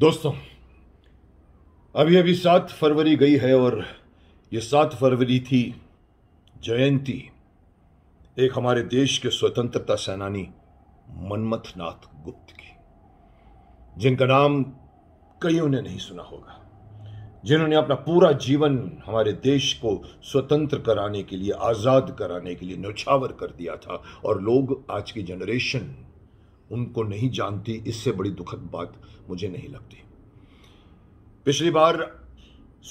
दोस्तों अभी अभी सात फरवरी गई है और ये सात फरवरी थी जयंती एक हमारे देश के स्वतंत्रता सेनानी मनमथ नाथ गुप्त की जिनका नाम कईयों ने नहीं सुना होगा जिन्होंने अपना पूरा जीवन हमारे देश को स्वतंत्र कराने के लिए आज़ाद कराने के लिए नौछावर कर दिया था और लोग आज की जनरेशन उनको नहीं जानती इससे बड़ी दुखद बात मुझे नहीं लगती पिछली बार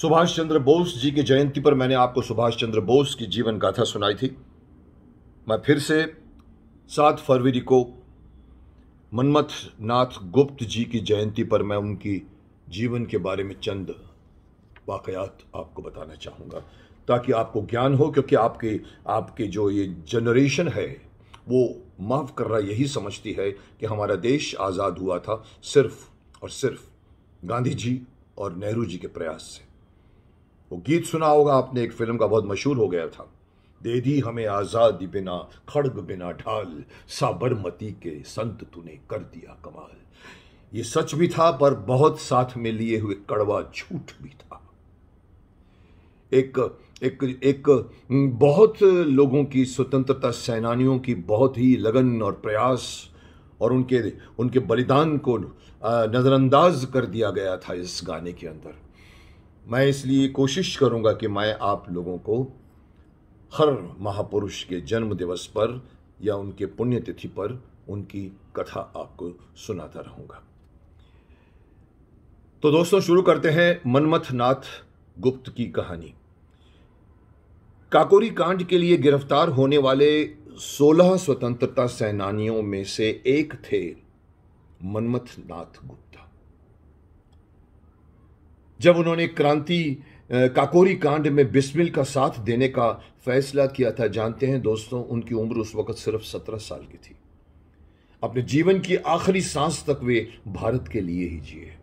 सुभाष चंद्र बोस जी की जयंती पर मैंने आपको सुभाष चंद्र बोस की जीवन गाथा सुनाई थी मैं फिर से सात फरवरी को मनमथ नाथ गुप्त जी की जयंती पर मैं उनकी जीवन के बारे में चंद वाकयात आपको बताना चाहूँगा ताकि आपको ज्ञान हो क्योंकि आपके आपके जो ये जनरेशन है वो माफ कर रहा यही समझती है कि हमारा देश आज़ाद हुआ था सिर्फ और सिर्फ गांधी जी और नेहरू जी के प्रयास से वो गीत सुना होगा आपने एक फिल्म का बहुत मशहूर हो गया था दे दी हमें आज़ादी बिना खड़ग बिना ढाल साबरमती के संत तूने कर दिया कमाल ये सच भी था पर बहुत साथ में लिए हुए कड़वा झूठ भी था एक एक एक हम्म, बहुत लोगों की स्वतंत्रता सेनानियों की बहुत ही लगन और प्रयास और उनके उनके बलिदान को नज़रअंदाज कर दिया गया था इस गाने के अंदर मैं इसलिए कोशिश करूंगा कि मैं आप लोगों को हर महापुरुष के जन्म दिवस पर या उनके पुण्यतिथि पर उनकी कथा आपको सुनाता रहूंगा तो दोस्तों शुरू करते हैं मनमथ नाथ गुप्त की कहानी काकोरी कांड के लिए गिरफ्तार होने वाले 16 स्वतंत्रता सेनानियों में से एक थे मनमथ नाथ गुप्ता जब उन्होंने क्रांति काकोरी कांड में बिस्मिल का साथ देने का फैसला किया था जानते हैं दोस्तों उनकी उम्र उस वक्त सिर्फ सत्रह साल की थी अपने जीवन की आखिरी सांस तक वे भारत के लिए ही जिए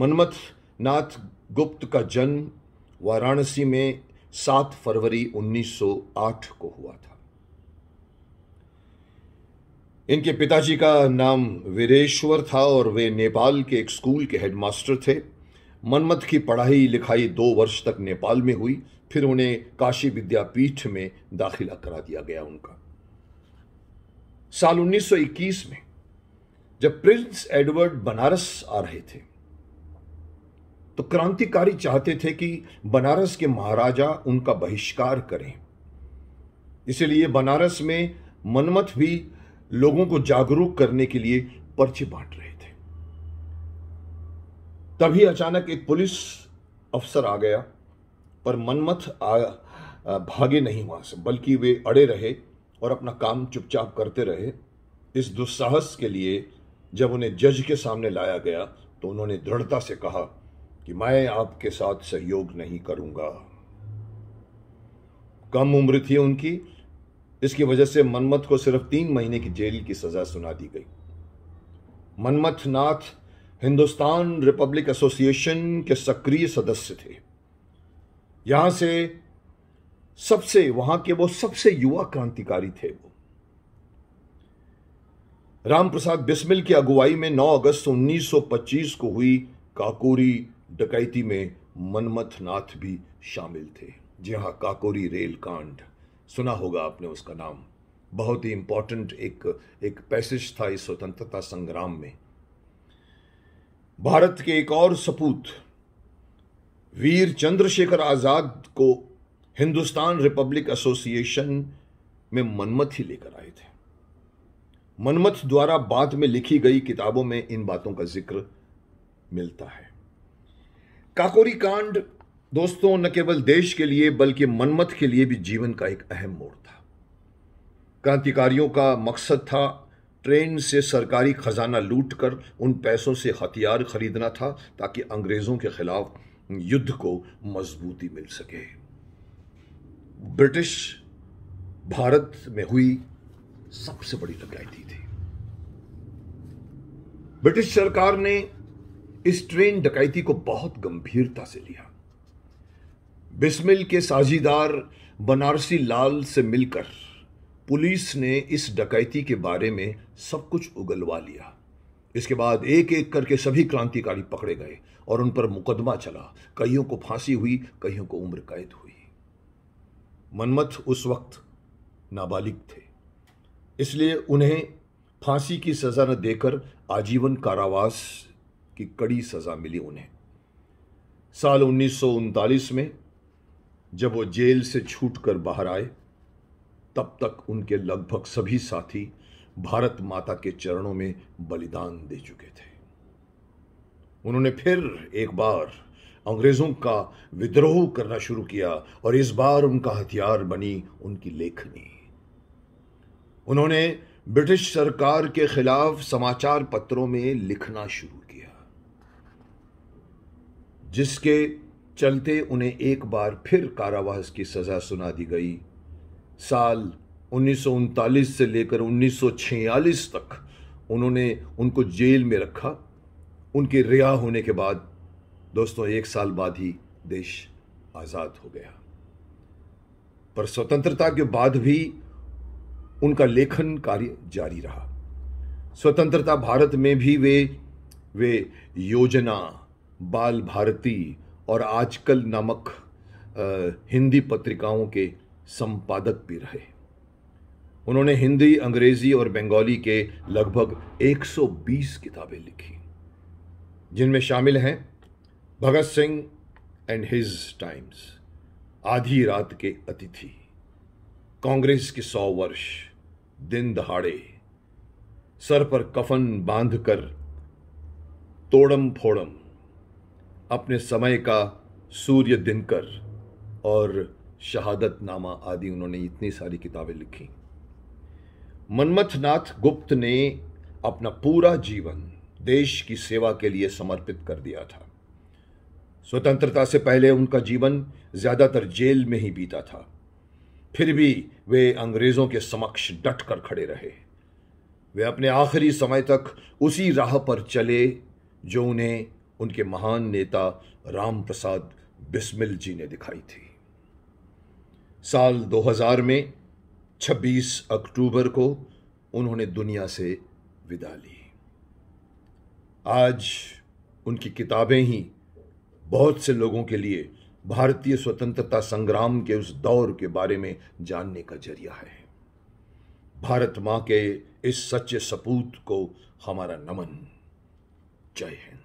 मनमथ नाथ गुप्त का जन्म वाराणसी में 7 फरवरी 1908 को हुआ था इनके पिताजी का नाम वीरेश्वर था और वे नेपाल के एक स्कूल के हेडमास्टर थे मनमत की पढ़ाई लिखाई दो वर्ष तक नेपाल में हुई फिर उन्हें काशी विद्यापीठ में दाखिला करा दिया गया उनका साल 1921 में जब प्रिंस एडवर्ड बनारस आ रहे थे तो क्रांतिकारी चाहते थे कि बनारस के महाराजा उनका बहिष्कार करें इसलिए बनारस में मनमथ भी लोगों को जागरूक करने के लिए पर्चे बांट रहे थे तभी अचानक एक पुलिस अफसर आ गया पर मनमथ आ, भागे नहीं वहां से बल्कि वे अड़े रहे और अपना काम चुपचाप करते रहे इस दुस्साहस के लिए जब उन्हें जज के सामने लाया गया तो उन्होंने दृढ़ता से कहा कि मैं आपके साथ सहयोग नहीं करूंगा कम उम्र थी उनकी इसकी वजह से मनमथ को सिर्फ तीन महीने की जेल की सजा सुना दी गई मनमथ नाथ हिंदुस्तान रिपब्लिक एसोसिएशन के सक्रिय सदस्य थे यहां से सबसे वहां के वो सबसे युवा क्रांतिकारी थे वो राम प्रसाद बिस्मिल की अगुवाई में 9 अगस्त 1925 को हुई काकोरी डकैती में मनमथ नाथ भी शामिल थे जी हाँ काकोरी रेल कांड सुना होगा आपने उसका नाम बहुत ही इंपॉर्टेंट एक एक पैसेज था इस स्वतंत्रता संग्राम में भारत के एक और सपूत वीर चंद्रशेखर आज़ाद को हिंदुस्तान रिपब्लिक एसोसिएशन में मनमथ ही लेकर आए थे मनमथ द्वारा बाद में लिखी गई किताबों में इन बातों का जिक्र मिलता है काकोरी कांड दोस्तों न केवल देश के लिए बल्कि मनमत के लिए भी जीवन का एक अहम मोड़ था क्रांतिकारियों का मकसद था ट्रेन से सरकारी खजाना लूट कर उन पैसों से हथियार खरीदना था ताकि अंग्रेज़ों के खिलाफ युद्ध को मजबूती मिल सके ब्रिटिश भारत में हुई सबसे बड़ी डकैती थी ब्रिटिश सरकार ने इस ट्रेन डकैती को बहुत गंभीरता से लिया बिस्मिल के साझीदार बनारसी लाल से मिलकर पुलिस ने इस डकैती के बारे में सब कुछ उगलवा लिया इसके बाद एक एक करके सभी क्रांतिकारी पकड़े गए और उन पर मुकदमा चला कईयों को फांसी हुई कईयों को उम्र कैद हुई मनमथ उस वक्त नाबालिग थे इसलिए उन्हें फांसी की सज़ा न देकर आजीवन कारावास की कड़ी सज़ा मिली उन्हें साल उन्नीस में जब वो जेल से छूटकर बाहर आए तब तक उनके लगभग सभी साथी भारत माता के चरणों में बलिदान दे चुके थे उन्होंने फिर एक बार अंग्रेजों का विद्रोह करना शुरू किया और इस बार उनका हथियार बनी उनकी लेखनी उन्होंने ब्रिटिश सरकार के खिलाफ समाचार पत्रों में लिखना शुरू जिसके चलते उन्हें एक बार फिर कारावास की सज़ा सुना दी गई साल उन्नीस से लेकर उन्नीस तक उन्होंने उनको जेल में रखा उनके रिहा होने के बाद दोस्तों एक साल बाद ही देश आज़ाद हो गया पर स्वतंत्रता के बाद भी उनका लेखन कार्य जारी रहा स्वतंत्रता भारत में भी वे वे योजना बाल भारती और आजकल नामक हिंदी पत्रिकाओं के संपादक भी रहे उन्होंने हिंदी अंग्रेजी और बंगाली के लगभग 120 किताबें लिखी जिनमें शामिल हैं Bhagat Singh and his times आधी रात के अतिथि कांग्रेस के सौ वर्ष दिन दहाड़े सर पर कफन बांधकर तोड़म फोड़म अपने समय का सूर्य दिनकर और शहादत नामा आदि उन्होंने इतनी सारी किताबें लिखी मनमथ नाथ गुप्त ने अपना पूरा जीवन देश की सेवा के लिए समर्पित कर दिया था स्वतंत्रता से पहले उनका जीवन ज़्यादातर जेल में ही बीता था फिर भी वे अंग्रेज़ों के समक्ष डट कर खड़े रहे वे अपने आखिरी समय तक उसी राह पर चले जो उन्हें उनके महान नेता राम प्रसाद बिस्मिल जी ने दिखाई थी साल 2000 में 26 अक्टूबर को उन्होंने दुनिया से विदा ली आज उनकी किताबें ही बहुत से लोगों के लिए भारतीय स्वतंत्रता संग्राम के उस दौर के बारे में जानने का जरिया है भारत माँ के इस सच्चे सपूत को हमारा नमन जय हिंद